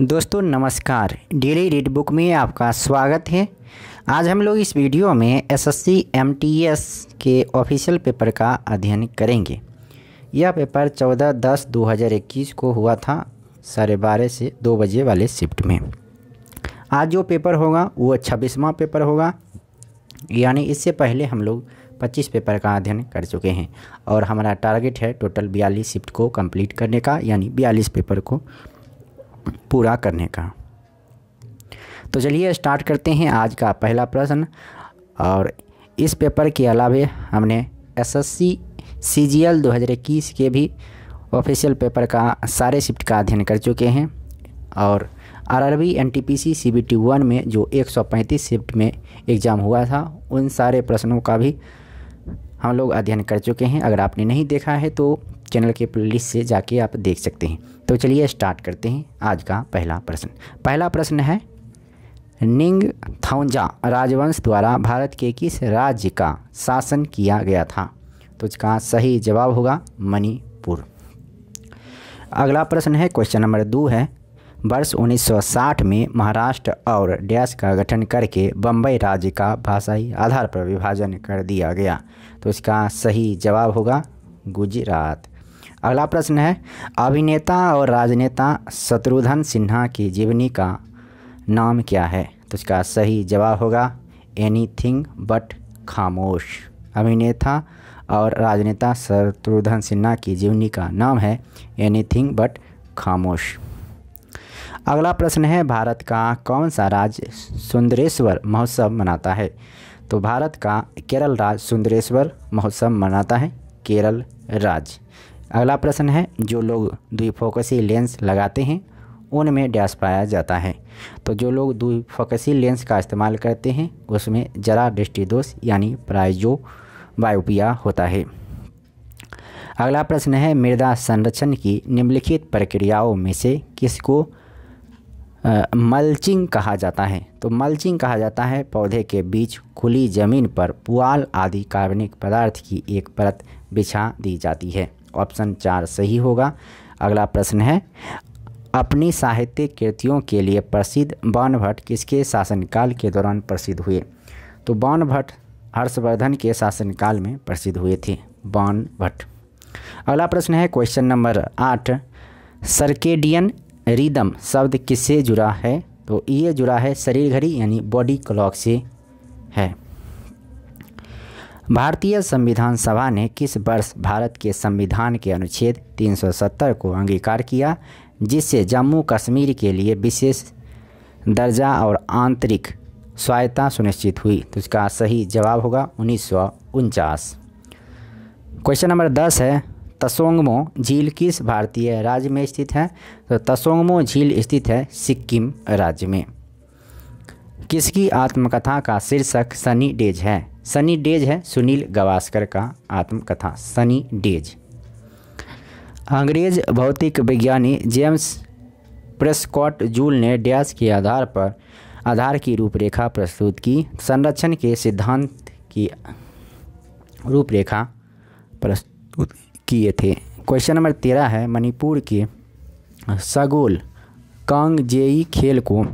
दोस्तों नमस्कार daily read book में आपका स्वागत है आज हम लोग इस वीडियो में एसएससी एमटीएस के ऑफिशियल पेपर का अध्ययन करेंगे यह पेपर 14 दस 2021 को हुआ था साढ़े बारह से दो बजे वाले शिफ्ट में आज जो पेपर होगा वो छब्बीसवा पेपर होगा यानी इससे पहले हम लोग 25 पेपर का अध्ययन कर चुके हैं और हमारा टारगेट है टोटल 42 शिफ्ट को कंप्लीट करने का यानी 42 पेपर को पूरा करने का तो चलिए स्टार्ट करते हैं आज का पहला प्रश्न और इस पेपर के अलावे हमने एसएससी सीजीएल 2021 के भी ऑफिशियल पेपर का सारे शिफ्ट का अध्ययन कर चुके हैं और आरआरबी एनटीपीसी सीबीटी वन में जो 135 शिफ्ट में एग्ज़ाम हुआ था उन सारे प्रश्नों का भी हम लोग अध्ययन कर चुके हैं अगर आपने नहीं देखा है तो चैनल के प्लेलिस्ट से जाके आप देख सकते हैं तो चलिए स्टार्ट करते हैं आज का पहला प्रश्न पहला प्रश्न है निंग थौजा राजवंश द्वारा भारत के किस राज्य का शासन किया गया था तो इसका सही जवाब होगा मणिपुर अगला प्रश्न है क्वेश्चन नंबर दो है वर्ष 1960 में महाराष्ट्र और डैश का गठन करके बम्बई राज्य का भाषाई आधार पर विभाजन कर दिया गया तो इसका सही जवाब होगा गुजरात अगला प्रश्न है अभिनेता और राजनेता शत्रुघ्न सिन्हा की जीवनी का नाम क्या है तो इसका सही जवाब होगा एनीथिंग बट खामोश अभिनेता और राजनेता शत्रुघ्न सिन्हा की जीवनी का नाम है एनीथिंग बट खामोश अगला प्रश्न है भारत का कौन सा राज्य सुंदरेश्वर महोत्सव मनाता है तो भारत का केरल राज्य सुंदरेश्वर महोत्सव मनाता है केरल राज्य अगला प्रश्न है जो लोग द्विफोकसी लेंस लगाते हैं उनमें डैश पाया जाता है तो जो लोग द्विफोकसी लेंस का इस्तेमाल करते हैं उसमें जरा दृष्टिदोष यानी प्रायजो बायोपिया होता है अगला प्रश्न है मृदा संरक्षण की निम्नलिखित प्रक्रियाओं में से किसको मल्चिंग कहा जाता है तो मल्चिंग कहा जाता है पौधे के बीच खुली ज़मीन पर पुआल आदि कार्बनिक पदार्थ की एक परत बिछा दी जाती है ऑप्शन चार सही होगा अगला प्रश्न है अपनी साहित्य कृतियों के लिए प्रसिद्ध बाणभट्ट किसके शासनकाल के दौरान प्रसिद्ध हुए तो बाणभट्ट हर्षवर्धन के शासनकाल में प्रसिद्ध हुए थे बाणभट्ट अगला प्रश्न है क्वेश्चन नंबर आठ सर्केडियन रिदम शब्द किससे जुड़ा है तो ये जुड़ा है शरीर घड़ी यानी बॉडी क्लॉक से है भारतीय संविधान सभा ने किस वर्ष भारत के संविधान के अनुच्छेद 370 को अंगीकार किया जिससे जम्मू कश्मीर के लिए विशेष दर्जा और आंतरिक स्वायत्ता सुनिश्चित हुई तो इसका सही जवाब होगा उन्नीस क्वेश्चन नंबर दस है तसोंगमो झील किस भारतीय राज्य में स्थित है तो तसोंगमो झील स्थित है सिक्किम राज्य में किसकी आत्मकथा का शीर्षक सनी डेज है सनी डेज है सुनील गावस्कर का आत्मकथा सनी डेज अंग्रेज भौतिक विज्ञानी जेम्स प्रेस्कॉट जूल ने डैश के आधार पर आधार की रूपरेखा प्रस्तुत की संरक्षण के सिद्धांत की रूपरेखा प्रस्तुत किए थे क्वेश्चन नंबर तेरह है मणिपुर के सगोल कांगजेई खेल को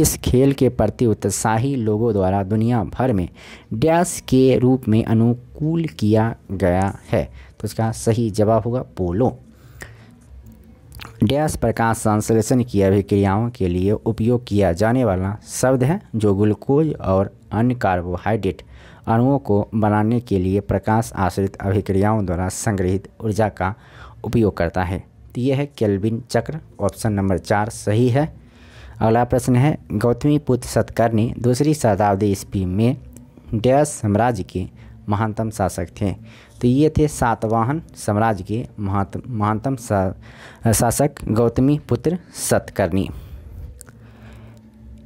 इस खेल के प्रति उत्साही लोगों द्वारा दुनिया भर में डैश के रूप में अनुकूल किया गया है तो इसका सही जवाब होगा पोलो डैश प्रकाश संश्लेषण की अभिक्रियाओं के लिए उपयोग किया जाने वाला शब्द है जो ग्लूकोज और अन्य कार्बोहाइड्रेट अणुओं को बनाने के लिए प्रकाश आश्रित अभिक्रियाओं द्वारा संग्रहित ऊर्जा का उपयोग करता है तो यह है केल्विन चक्र ऑप्शन नंबर चार सही है अगला प्रश्न है गौतमी पुत्र सतकर्णी दूसरी शताब्दी ईस्वी में डैश साम्राज्य के महानतम शासक थे तो ये थे सातवाहन साम्राज्य के महानतम शासक Gautamiputra Satakarni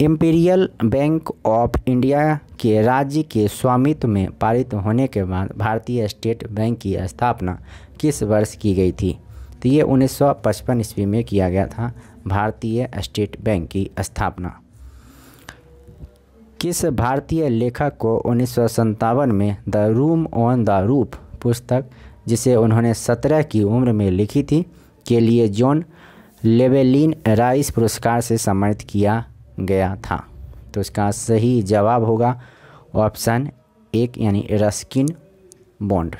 Imperial Bank of India के राज्य के स्वामित्व में पारित होने के बाद भारतीय स्टेट बैंक की स्थापना किस वर्ष की गई थी तो ये 1955 ईस्वी में किया गया था भारतीय स्टेट बैंक की स्थापना किस भारतीय लेखक को उन्नीस में द रूम ऑन द रूप पुस्तक जिसे उन्होंने सत्रह की उम्र में लिखी थी के लिए जॉन लेवेलिन राइस पुरस्कार से सम्मानित किया गया था तो इसका सही जवाब होगा ऑप्शन एक यानी रस्किन बॉन्ड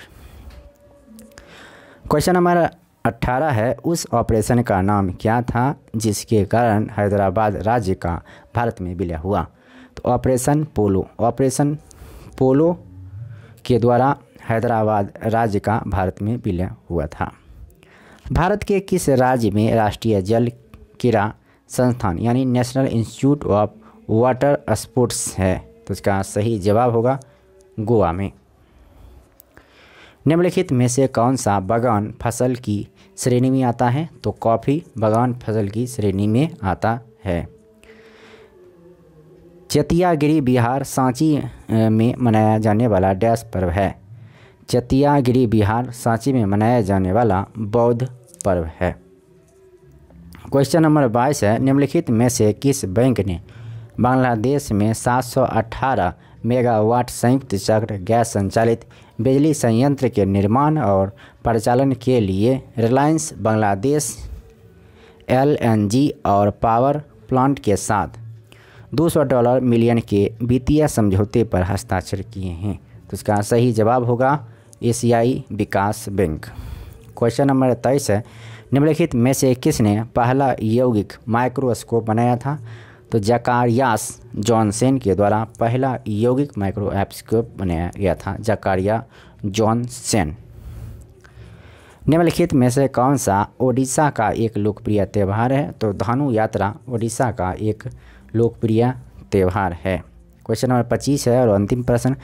क्वेश्चन हमारा अट्ठारह है उस ऑपरेशन का नाम क्या था जिसके कारण हैदराबाद राज्य का भारत में विलय हुआ तो ऑपरेशन पोलो ऑपरेशन पोलो के द्वारा हैदराबाद राज्य का भारत में विलय हुआ था भारत के किस राज्य में राष्ट्रीय जल क्रीड़ा संस्थान यानी National Institute of Water Sports है तो इसका सही जवाब होगा गोवा में निम्नलिखित में से कौन सा बागान फसल की श्रेणी में आता है तो कॉफ़ी बागान फसल की श्रेणी में आता है चतियागिरी बिहार सांची में मनाया जाने वाला डैश पर्व है चतियागिरी बिहार सांची में मनाया जाने वाला बौद्ध पर्व है क्वेश्चन नंबर बाईस है निम्नलिखित में से किस बैंक ने बांग्लादेश में 718 मेगावाट संयुक्त चक्र गैस संचालित बिजली संयंत्र के निर्माण और परिचालन के लिए रिलायंस बांग्लादेश एलएनजी और पावर प्लांट के साथ 200 डॉलर मिलियन के वित्तीय समझौते पर हस्ताक्षर किए हैं तो इसका सही जवाब होगा एशियाई विकास बैंक क्वेश्चन नंबर तेईस है निम्नलिखित में से किसने पहला यौगिक माइक्रोस्कोप बनाया था तो जकारियास जॉनसेन के द्वारा पहला यौगिक माइक्रो बनाया गया था जकारिया जॉनसेन निम्नलिखित में से कौन सा ओडिशा का एक लोकप्रिय त्यौहार है तो धानु यात्रा ओडिशा का एक लोकप्रिय त्यौहार है क्वेश्चन नंबर पच्चीस है और अंतिम प्रश्न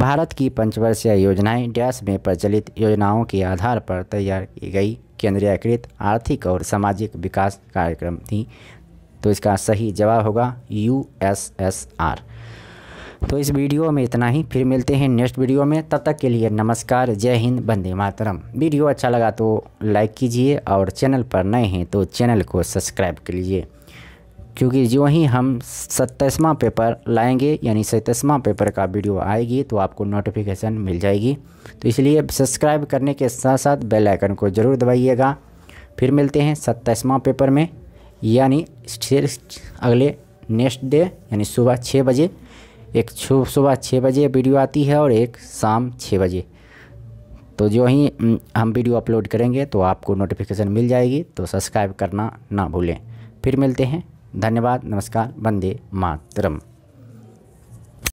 भारत की पंचवर्षीय योजनाएं डैश में प्रचलित योजनाओं के आधार पर तैयार की गई केंद्रीयकृत आर्थिक और सामाजिक विकास कार्यक्रम थी तो इसका सही जवाब होगा यू एस एस आर तो इस वीडियो में इतना ही फिर मिलते हैं नेक्स्ट वीडियो में तब तक के लिए नमस्कार जय हिंद बंदे मातरम वीडियो अच्छा लगा तो लाइक कीजिए और चैनल पर नए हैं तो चैनल को सब्सक्राइब कीजिए क्योंकि जो ही हम सत्ताईसवां पेपर लाएंगे यानी सैंतीसवां पेपर का वीडियो आएगी तो आपको नोटिफिकेशन मिल जाएगी तो इसलिए सब्सक्राइब करने के साथ साथ बेल आइकन को ज़रूर दबाइएगा फिर मिलते हैं सत्ताईसवां पेपर में यानी अगले नेक्स्ट डे यानी सुबह छः बजे एक सुबह छः बजे वीडियो आती है और एक शाम छः बजे तो जो ही हम वीडियो अपलोड करेंगे तो आपको नोटिफिकेशन मिल जाएगी तो सब्सक्राइब करना ना भूलें फिर मिलते हैं धन्यवाद नमस्कार वंदे मातरम